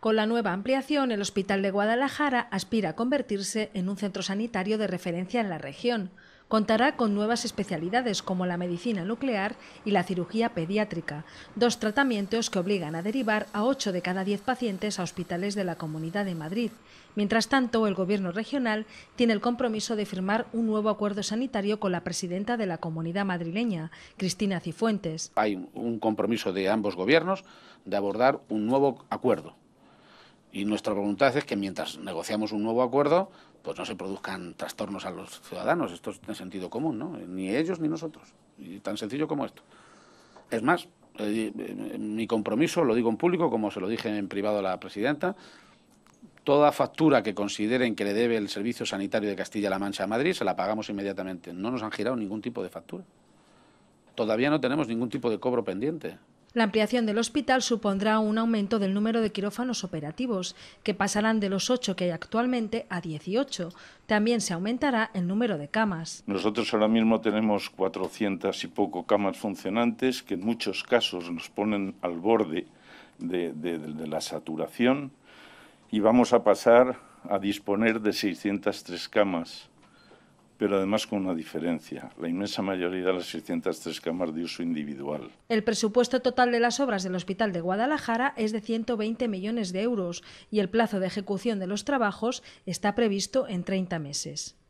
Con la nueva ampliación, el Hospital de Guadalajara aspira a convertirse en un centro sanitario de referencia en la región. Contará con nuevas especialidades como la medicina nuclear y la cirugía pediátrica, dos tratamientos que obligan a derivar a 8 de cada 10 pacientes a hospitales de la Comunidad de Madrid. Mientras tanto, el Gobierno regional tiene el compromiso de firmar un nuevo acuerdo sanitario con la presidenta de la Comunidad madrileña, Cristina Cifuentes. Hay un compromiso de ambos gobiernos de abordar un nuevo acuerdo y nuestra voluntad es que mientras negociamos un nuevo acuerdo, pues no se produzcan trastornos a los ciudadanos. Esto es de sentido común, ¿no? Ni ellos ni nosotros. Y tan sencillo como esto. Es más, eh, eh, mi compromiso, lo digo en público, como se lo dije en privado a la presidenta, toda factura que consideren que le debe el Servicio Sanitario de Castilla-La Mancha a Madrid, se la pagamos inmediatamente. No nos han girado ningún tipo de factura. Todavía no tenemos ningún tipo de cobro pendiente. La ampliación del hospital supondrá un aumento del número de quirófanos operativos, que pasarán de los 8 que hay actualmente a 18. También se aumentará el número de camas. Nosotros ahora mismo tenemos 400 y poco camas funcionantes, que en muchos casos nos ponen al borde de, de la saturación, y vamos a pasar a disponer de 603 camas pero además con una diferencia. La inmensa mayoría de las 603 camas de uso individual. El presupuesto total de las obras del Hospital de Guadalajara es de 120 millones de euros y el plazo de ejecución de los trabajos está previsto en 30 meses.